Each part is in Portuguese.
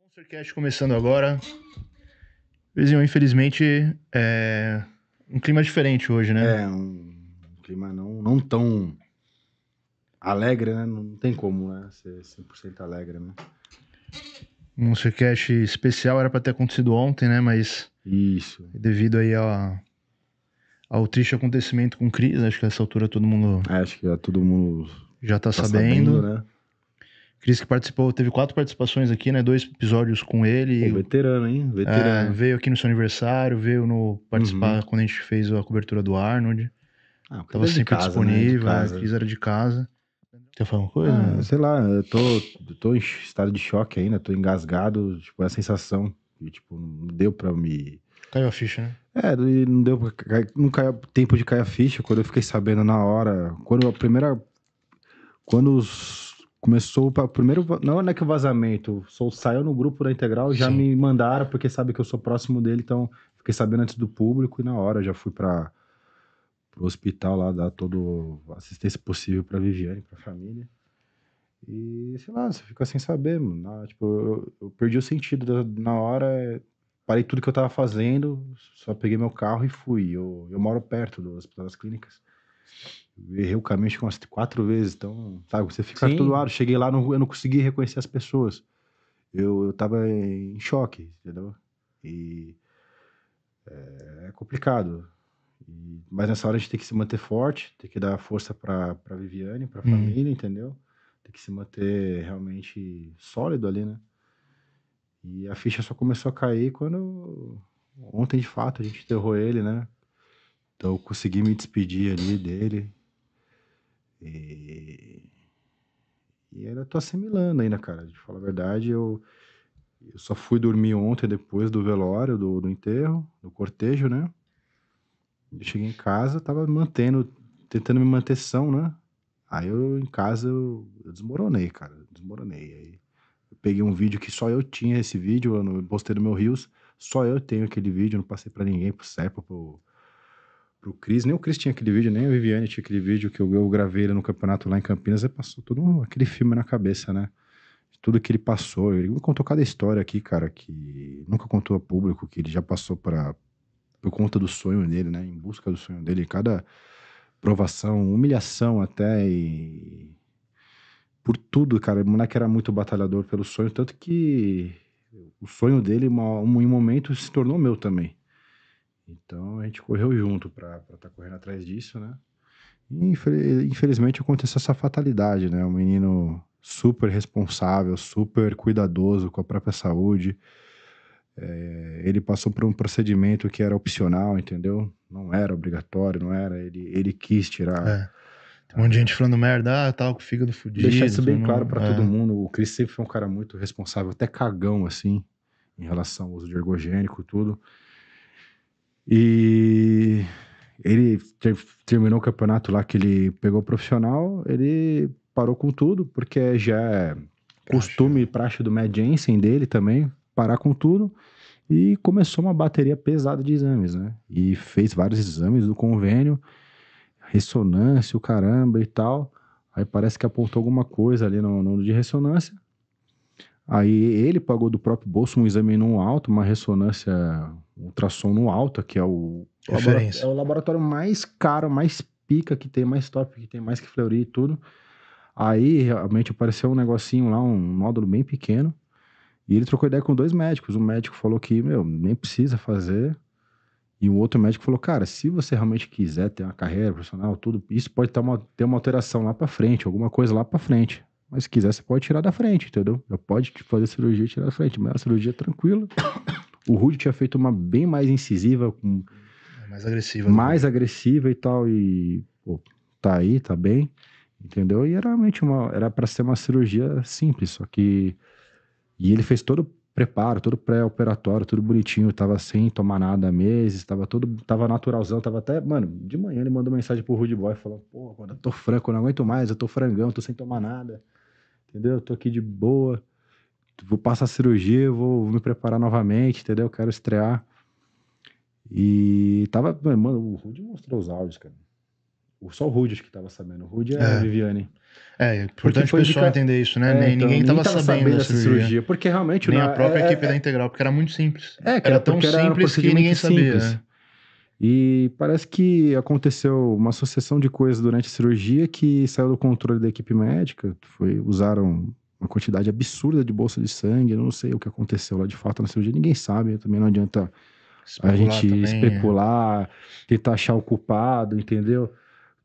Monstercast começando agora. Vizinho, infelizmente, é um clima diferente hoje, né? É, um clima não, não tão alegre, né? Não tem como né? ser 100% alegre, né? Um Monstercast especial era para ter acontecido ontem, né? Mas... Isso. Devido aí a ao triste acontecimento com Cris. Acho que nessa altura todo mundo. É, acho que já todo mundo. Já tá, tá sabendo. sabendo né? Cris que participou, teve quatro participações aqui, né? Dois episódios com ele. Um veterano, hein? É, veterano. É, veio aqui no seu aniversário, veio no participar uhum. quando a gente fez a cobertura do Arnold. Ah, Tava sempre casa, né? disponível, né? Cris era de casa. Quer falar uma coisa? Ah, sei lá, eu tô, eu tô em estado de choque ainda, tô engasgado, tipo, é a sensação. E, tipo, não deu pra me. Caiu a ficha, né? É, não deu não caiu tempo de cair a ficha quando eu fiquei sabendo na hora. Quando a primeira. Quando os, começou o primeiro. Não, é que o vazamento. Sou, saiu no grupo da Integral, já Sim. me mandaram, porque sabe que eu sou próximo dele, então fiquei sabendo antes do público e na hora já fui para o hospital lá dar toda a assistência possível para Viviane, para a família. E sei lá, você fica sem saber, mano. Tipo, eu, eu perdi o sentido da, na hora parei tudo que eu estava fazendo, só peguei meu carro e fui. Eu, eu moro perto do Hospital das Clínicas. errei o caminho acho que umas quatro vezes, então, sabe, você fica todo lado. Cheguei lá, não, eu não consegui reconhecer as pessoas. Eu, eu tava em choque, entendeu? E eh, é, complicado. E, mas nessa hora a gente tem que se manter forte, tem que dar força para pra Viviane, pra hum. família, entendeu? Tem que se manter realmente sólido ali, né? E a ficha só começou a cair quando ontem, de fato, a gente enterrou ele, né? Então eu consegui me despedir ali dele. E, e ainda tô assimilando ainda, cara. De falar a verdade, eu, eu só fui dormir ontem depois do velório, do, do enterro, do cortejo, né? Eu cheguei em casa, tava mantendo, tentando me manter são, né? Aí eu em casa eu, eu desmoronei, cara. Desmoronei. Aí peguei um vídeo que só eu tinha esse vídeo, eu postei no meu Rios, só eu tenho aquele vídeo, não passei para ninguém, pro Serpa, pro, pro Cris, nem o Cris tinha aquele vídeo, nem o Viviane tinha aquele vídeo que eu, eu gravei no campeonato lá em Campinas, aí passou todo um, aquele filme na cabeça, né? Tudo que ele passou, ele me contou cada história aqui, cara, que nunca contou a público, que ele já passou para por conta do sonho dele, né? Em busca do sonho dele, cada provação, humilhação até e por tudo, cara. O moleque era muito batalhador pelo sonho, tanto que o sonho dele, em um momento, se tornou meu também. Então a gente correu junto para estar tá correndo atrás disso, né? E, infelizmente aconteceu essa fatalidade, né? Um menino super responsável, super cuidadoso com a própria saúde. É, ele passou por um procedimento que era opcional, entendeu? Não era obrigatório, não era. Ele, ele quis tirar. É então, um monte de gente falando merda, ah, tal, com o fígado fudido. Deixar isso bem claro para é. todo mundo. O Chris sempre foi um cara muito responsável, até cagão, assim, em relação ao uso de ergogênico e tudo. E ele ter, terminou o campeonato lá que ele pegou profissional, ele parou com tudo, porque já é costume né? e praxe do Mad Jensen dele também, parar com tudo. E começou uma bateria pesada de exames, né? E fez vários exames do convênio ressonância, o caramba e tal. Aí parece que apontou alguma coisa ali no, no de ressonância. Aí ele pagou do próprio bolso um exame no alto, uma ressonância, ultrassom no alto, que é o, Referência. é o laboratório mais caro, mais pica que tem, mais top que tem, mais que Fleury e tudo. Aí realmente apareceu um negocinho lá, um nódulo bem pequeno. E ele trocou ideia com dois médicos. Um médico falou que, meu, nem precisa fazer. E um outro médico falou, cara, se você realmente quiser ter uma carreira profissional, tudo, isso pode ter uma, ter uma alteração lá para frente, alguma coisa lá para frente. Mas se quiser, você pode tirar da frente, entendeu? Já pode fazer cirurgia e tirar da frente. Mas é a cirurgia é tranquila. O Rude tinha feito uma bem mais incisiva, com... É mais agressiva. Né? Mais né? agressiva e tal. E pô, tá aí, tá bem. Entendeu? E era realmente uma. Era para ser uma cirurgia simples, só que. E ele fez todo preparo, todo pré-operatório, tudo bonitinho, tava sem tomar nada há meses, tava todo, tava naturalzão, tava até, mano, de manhã ele mandou mensagem pro Rude Boy falando, pô, mano, eu tô franco, não aguento mais, eu tô frangão, tô sem tomar nada, entendeu? Eu tô aqui de boa, vou passar a cirurgia, vou, vou me preparar novamente, entendeu? Eu quero estrear. E tava, mano, o Rude mostrou os áudios, cara. Só o Rude acho que estava sabendo. O Rude é. é, é. a Viviane. É, importante o pessoal indica... entender isso, né? É, nem, então, ninguém estava sabendo, sabendo dessa cirurgia. cirurgia. Porque realmente... Nem né, a própria é, equipe é, da Integral, porque era muito simples. É, era, era tão simples um que ninguém sabia. Né? E parece que aconteceu uma sucessão de coisas durante a cirurgia que saiu do controle da equipe médica. Foi, usaram uma quantidade absurda de bolsa de sangue. Eu não sei o que aconteceu lá de fato na cirurgia. Ninguém sabe. Né, também não adianta especular a gente também, é. especular, é. tentar achar o culpado, entendeu?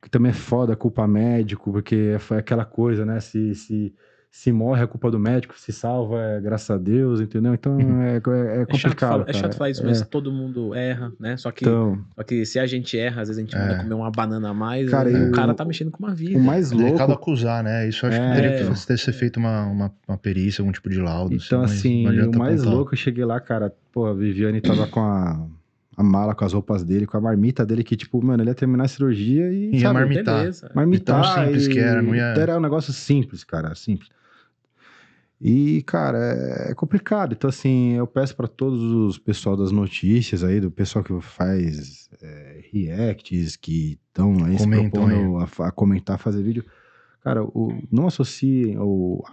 que também é foda, culpa médico, porque é foi é aquela coisa, né? Se, se, se morre, é culpa do médico, se salva, é graças a Deus, entendeu? Então uhum. é, é, é complicado. É chato, é chato falar isso, é. mas todo mundo erra, né? Só que, então, só que se a gente erra, às vezes a gente manda comer uma banana a mais, cara, o, o cara tá mexendo com uma vida. O mais louco. É delicado acusar, né? Isso acho que teria que então. ter ser feito uma, uma, uma, perícia, algum tipo de laudo. Assim, então, assim, assim o mais louco, eu cheguei lá, cara, pô, a Viviane tava com a a mala com as roupas dele, com a marmita dele, que, tipo, mano, ele ia terminar a cirurgia e. Ia sabe, marmitar. Beleza. Marmitar. E tão simples e... que era, não ia. Então era um negócio simples, cara, simples. E, cara, é complicado. Então, assim, eu peço para todos os pessoal das notícias aí, do pessoal que faz é, reacts, que estão aí Comentam, se propondo a, a, comentar, fazer vídeo. Cara, o, não associem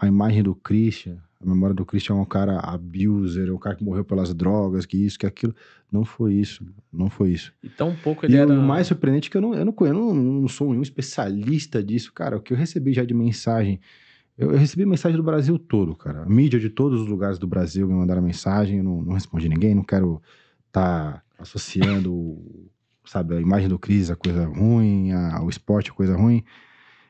a imagem do Christian a memória do Christian é um cara abuser, é um cara que morreu pelas drogas, que isso, que aquilo. Não foi isso, não foi isso. Então um pouco ele e era... o mais surpreendente é que eu não, eu, não, eu não, não sou nenhum especialista disso, cara. O que eu recebi já de mensagem... Eu, eu recebi mensagem do Brasil todo, cara. A Mídia de todos os lugares do Brasil me mandaram mensagem, eu não, não respondi ninguém, não quero estar tá associando, sabe, a imagem do Cris a coisa ruim, a, o esporte a coisa ruim.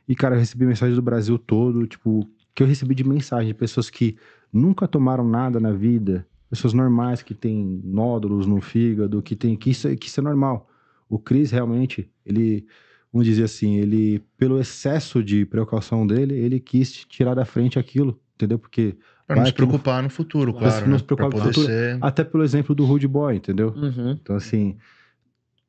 E, cara, eu recebi mensagem do Brasil todo, tipo, que eu recebi de mensagem de pessoas que nunca tomaram nada na vida, pessoas normais que têm nódulos no fígado, que tem que isso, é, que isso é normal. O Cris realmente, ele, vamos dizer assim, ele pelo excesso de precaução dele, ele quis tirar da frente aquilo, entendeu? Porque não nos preocupar no futuro, claro. Pra né? nos preocupar pra no futuro. Ser... Até pelo exemplo do Rude Boy, entendeu? Uhum. Então, assim,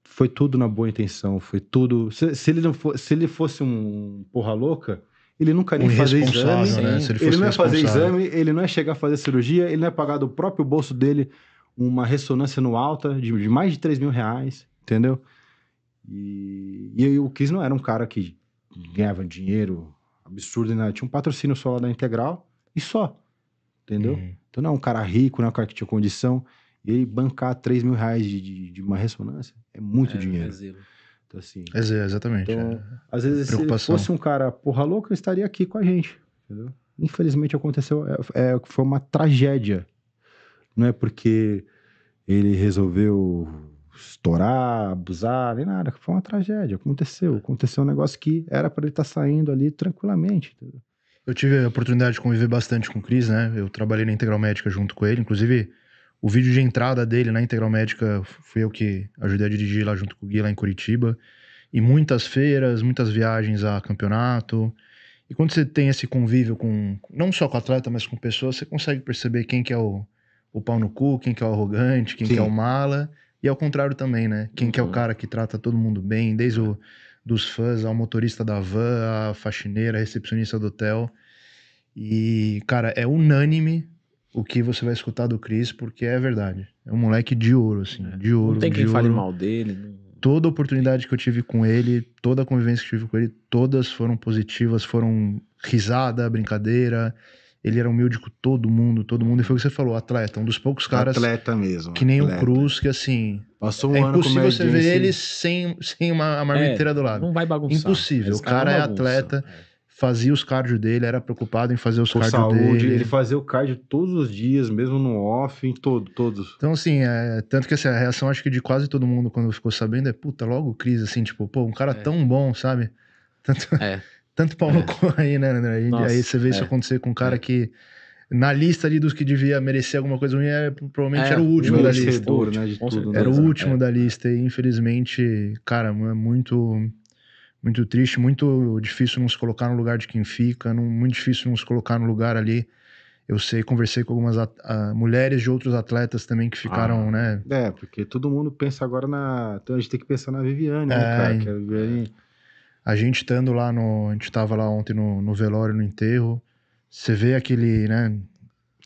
foi tudo na boa intenção, foi tudo. Se, se ele, não for, se ele fosse um porra louca, ele nunca nem fazer exame, né? ele, ele não é fazer exame, ele não é chegar a fazer cirurgia, ele não é pagar do próprio bolso dele uma ressonância no alta de, de mais de 3 mil reais, entendeu? E, e o Kiss não era um cara que ganhava dinheiro absurdo, né? tinha um patrocínio só lá da Integral e só, entendeu? Uhum. Então não é um cara rico, não é um cara que tinha condição, e ele bancar 3 mil reais de, de, de uma ressonância é muito é, dinheiro. Então, assim, é, exatamente. Então, é. Às vezes, se ele fosse um cara porra louca, estaria aqui com a gente. Entendeu? Infelizmente aconteceu, é, é, foi uma tragédia. Não é porque ele resolveu estourar, abusar, nem nada. Foi uma tragédia. Aconteceu. Aconteceu um negócio que era para ele estar tá saindo ali tranquilamente. Entendeu? Eu tive a oportunidade de conviver bastante com o Cris, né? Eu trabalhei na Integral Médica junto com ele. Inclusive, o vídeo de entrada dele na Integral Médica fui eu que ajudei a dirigir lá junto com o Gui, lá em Curitiba e muitas feiras, muitas viagens a campeonato. E quando você tem esse convívio com, não só com atleta, mas com pessoas, você consegue perceber quem que é o, o pau no cu, quem que é o arrogante, quem Sim. que é o mala. E ao contrário também, né? Quem uhum. que é o uhum. cara que trata todo mundo bem, desde o, dos fãs ao motorista da van, a faxineira, a recepcionista do hotel. E, cara, é unânime o que você vai escutar do Chris, porque é verdade. É um moleque de ouro, assim, é. de ouro. Não tem quem ouro. fale mal dele. Não... Né? toda oportunidade que eu tive com ele, toda a convivência que eu tive com ele, todas foram positivas, foram risada, brincadeira. Ele era humilde com todo mundo, todo mundo. E foi o que você falou, atleta, um dos poucos caras. Atleta mesmo. Que nem atleta. o Cruz, que assim. Passou um é ano impossível com você ver ele sem, sem uma, é, marmiteira é, do lado. Não vai bagunçar. Impossível. o cara, é atleta. É fazia os cardio dele, era preocupado em fazer os Por cardio saúde, dele. Ele fazia o cardio todos os dias, mesmo no off, em todo, todos. Então, assim, é, tanto que assim, a reação acho que de quase todo mundo quando ficou sabendo é, puta, logo o Cris, assim, tipo, pô, um cara é. tão bom, sabe? Tanto, é. tanto pau no é. cu aí, né, André? E, Nossa, aí você vê isso é. acontecer com um cara é. que na lista ali dos que devia merecer alguma coisa ruim, era, provavelmente é, era o último da lista. Né, tudo, era né? o último é. da lista e infelizmente, cara, é muito muito triste, muito difícil nos colocar no lugar de quem fica, não, muito difícil nos colocar no lugar ali. Eu sei, conversei com algumas at- uh, mulheres de outros atletas também que ficaram, ah, né? É, porque todo mundo pensa agora na. Então a gente tem que pensar na Viviane, né, é, né, cara? Que a, Viviane... a gente estando lá no. A gente estava lá ontem no, no velório, no enterro. Você vê aquele, né?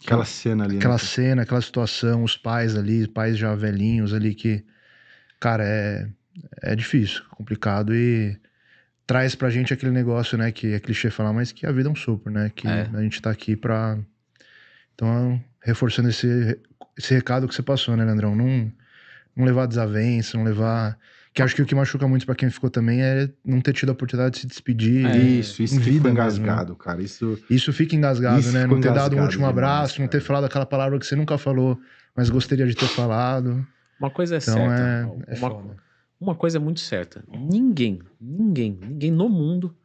Aquela cena ali. Aquela né? cena, aquela situação, os pais ali, pais já velhinhos ali que. Cara, é, é difícil, complicado e traz pra gente aquele negócio, né, que é clichê falar, mas que a vida é um sopro, né? Que é. a gente tá aqui pra. Então, reforçando esse, esse recado que você passou, né, Leandrão? Não, não levar desavença, não levar. Que acho que o que machuca muito para quem ficou também é não ter tido a oportunidade de se despedir. É, isso, isso fica engasgado, mesmo. Né? cara. Isso, isso fica engasgado, isso né? Não ter dado um último abraço, não ter falado aquela palavra que você nunca falou, mas gostaria de ter falado. Uma coisa é então, certa. É, é uma, foda uma coisa é muito certa: ninguém, ninguém, ninguém no mundo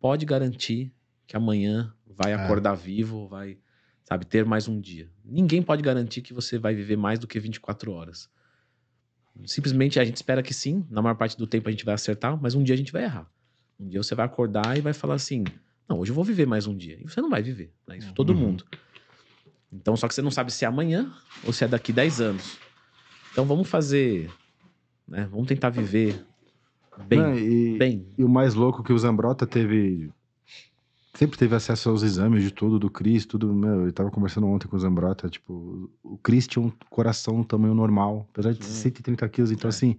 pode garantir que amanhã vai é. acordar é. vivo, vai, sabe, ter mais um dia. Ninguém pode garantir que você vai viver mais do que 24 horas. Simplesmente a gente espera que sim, na maior parte do tempo a gente vai acertar, mas um dia a gente vai errar. Um dia você vai acordar e vai falar assim: não, hoje eu vou viver mais um dia. E você não vai viver, né? Isso uhum. todo mundo. Então, só que você não sabe se é amanhã ou se é daqui 10 anos. Então, vamos fazer né? Vamos tentar viver bem. Não, e, bem. e o mais louco é que o Zambrota teve sempre teve acesso aos exames de tudo, do Cris, tudo. Meu, eu tava conversando ontem com o Zambrota, tipo, o Cris tinha um coração um tamanho normal, apesar de 130 quilos, então é. assim,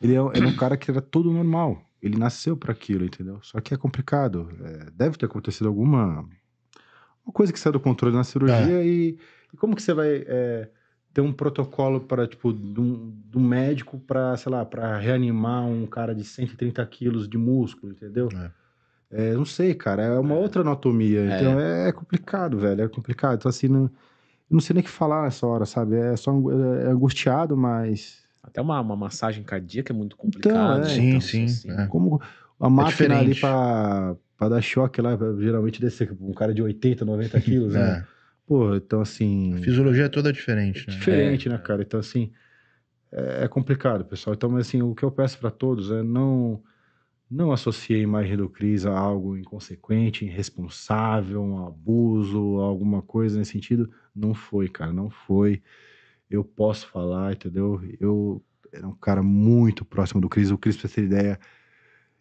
ele é, é, um cara que era todo normal. Ele nasceu para aquilo, entendeu? Só que é complicado. É, deve ter acontecido alguma uma coisa que saiu do controle na cirurgia é. e, e, como que você vai é, ter um protocolo para, tipo, do, do médico para, sei lá, para reanimar um cara de 130 quilos de músculo, entendeu? É. É, não sei, cara, é uma é. outra anatomia. É. Então é, é. complicado, velho, é complicado. Então, assim, não, não sei nem o que falar nessa hora, sabe? É só é, é angustiado, mas. Até uma, uma massagem cardíaca é muito complicada. Então, é, né? sim, então, sim. Assim, assim. é. Como a máquina ali para dar choque lá, geralmente desse um cara de 80, 90 quilos, né? Pô, então assim. A fisiologia é toda diferente, né? Diferente, é. né, é. cara? Então, assim, é, é, complicado, pessoal. Então, mas, assim, o que eu peço para todos é não não associei mais imagem do Cris a algo inconsequente, irresponsável, um abuso, alguma coisa nesse sentido. Não foi, cara, não foi. Eu posso falar, entendeu? Eu era um cara muito próximo do Cris. O Cris, pra ter ideia,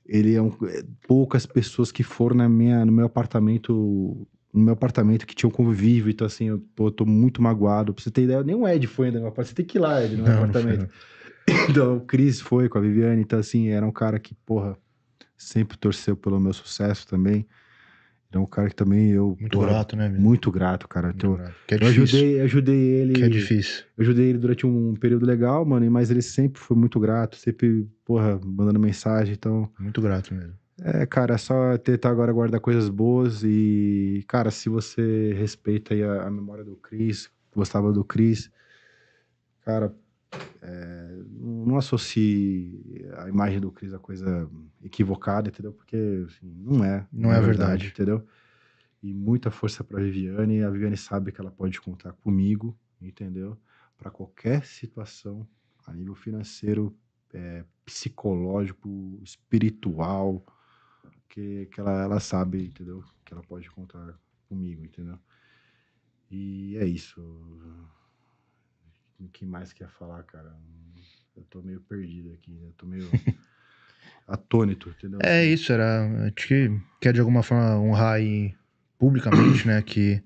ele é um, é, poucas pessoas que foram na minha, no meu apartamento no meu apartamento que tinha um convívio, então assim, eu, pô, eu tô muito magoado. Pra você ter ideia, nem o Ed foi ainda né? no meu apartamento. Você tem que ir lá, Ed, no meu não, apartamento. Não então, o Cris foi com a Viviane, então assim, era um cara que, porra, sempre torceu pelo meu sucesso também. Então, um cara que também eu. Muito porra, grato, né, amigo? Muito grato, cara. Muito então, grato. É eu ajudei, ajudei ele. Que é difícil. Eu ajudei ele durante um período legal, mano, mas ele sempre foi muito grato, sempre, porra, mandando mensagem. Então. Muito grato mesmo. É, cara, é só tentar agora guardar coisas boas e, cara, se você respeita aí a, a memória do Cris, gostava do Cris, cara, é, não associe a imagem do Cris a coisa equivocada, entendeu? Porque assim, não é. Não, é, é verdade. verdade, entendeu? E muita força para Viviane. A Viviane sabe que ela pode contar comigo, entendeu? Para qualquer situação, a nível financeiro, é, psicológico, espiritual, que, que ela, ela sabe, entendeu? Que ela pode contar comigo, entendeu? E é isso. O que mais quer falar, cara? Eu tô meio perdido aqui, né? Eu tô meio atônito, entendeu? É isso, era. Acho que quer de alguma forma honrar aí publicamente, né? Que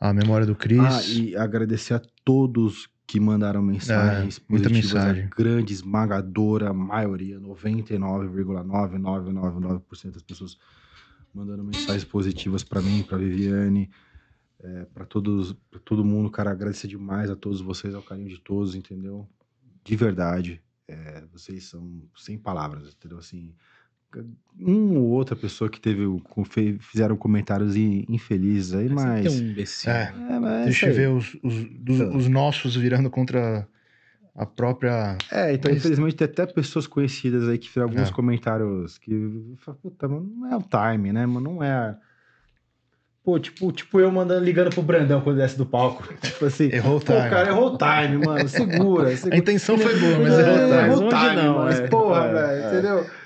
a memória do Cris. Ah, e agradecer a todos que mandaram mensagens é, positivas, mensagem. a grande, esmagadora maioria, 99,9999% das pessoas mandando mensagens positivas para mim, para Viviane, é, para todos, pra todo mundo, cara, agradecer demais a todos vocês, ao carinho de todos, entendeu? De verdade, é, vocês são sem palavras, entendeu? Assim, um ou outra pessoa que teve fizeram comentários infelizes aí, mas. É um imbecil. É, é, mas é Deixa eu ver os, os, dos, então. os, nossos virando contra a própria. É, então, mas... infelizmente, tem até pessoas conhecidas aí que fizeram alguns é. comentários que. Puta, não é o time, né? mas não é. Pô, tipo, tipo eu mandando, ligando pro Brandão quando desce do palco. tipo assim. Errou o time. Pô, cara, errou o time, mano. Segura. segura. A intenção foi boa, mas errou o time. Errou o time, não, mano. É, é mas, é. porra, velho, entendeu?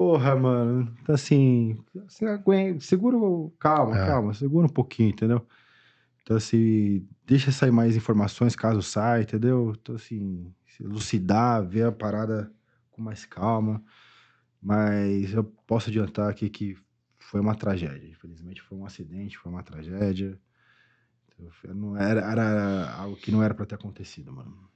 Porra, mano, tá assim, você aguenta, segura, calma, é. calma, segura um pouquinho, entendeu? Então, assim, deixa sair mais informações caso saia, entendeu? Então, assim, lucidar, ver a parada com mais calma. Mas eu posso adiantar aqui que foi uma tragédia. Infelizmente, foi um acidente, foi uma tragédia. Então, não era, era algo que não era para ter acontecido, mano.